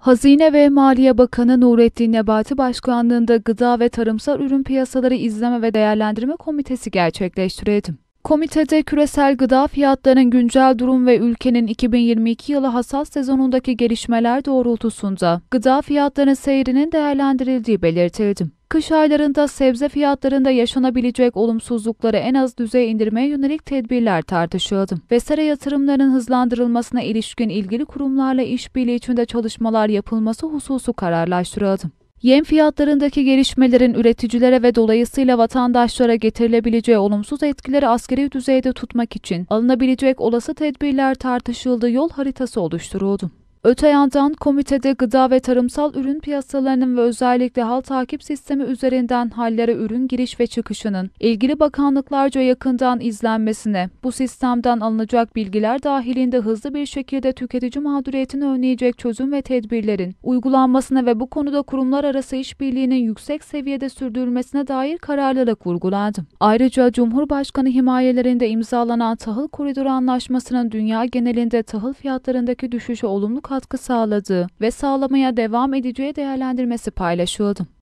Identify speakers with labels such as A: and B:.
A: Hazine ve Maliye Bakanı Nurettin Nebati Başkanlığında Gıda ve Tarımsal Ürün Piyasaları İzleme ve Değerlendirme Komitesi gerçekleştirildi. Komitede küresel gıda fiyatlarının güncel durum ve ülkenin 2022 yılı hasat sezonundaki gelişmeler doğrultusunda gıda fiyatlarının seyrinin değerlendirildiği belirtildi kış aylarında sebze fiyatlarında yaşanabilecek olumsuzlukları en az düzeye indirmeye yönelik tedbirler tartışıldı. Vesera yatırımların hızlandırılmasına ilişkin ilgili kurumlarla işbirliği içinde çalışmalar yapılması hususu kararlaştırıldı. Yem fiyatlarındaki gelişmelerin üreticilere ve dolayısıyla vatandaşlara getirilebileceği olumsuz etkileri askeri düzeyde tutmak için alınabilecek olası tedbirler tartışıldı yol haritası oluşturuldu. Öte yandan komitede gıda ve tarımsal ürün piyasalarının ve özellikle hal takip sistemi üzerinden hallere ürün giriş ve çıkışının ilgili bakanlıklarca yakından izlenmesine, bu sistemden alınacak bilgiler dahilinde hızlı bir şekilde tüketici mağduriyetini önleyecek çözüm ve tedbirlerin uygulanmasına ve bu konuda kurumlar arası işbirliğinin yüksek seviyede sürdürülmesine dair kararlılık vurgulandı. Ayrıca Cumhurbaşkanı himayelerinde imzalanan tahıl koridoru anlaşmasının dünya genelinde tahıl fiyatlarındaki düşüşe olumlu katkı sağladığı ve sağlamaya devam edeceği değerlendirmesi paylaşıldı.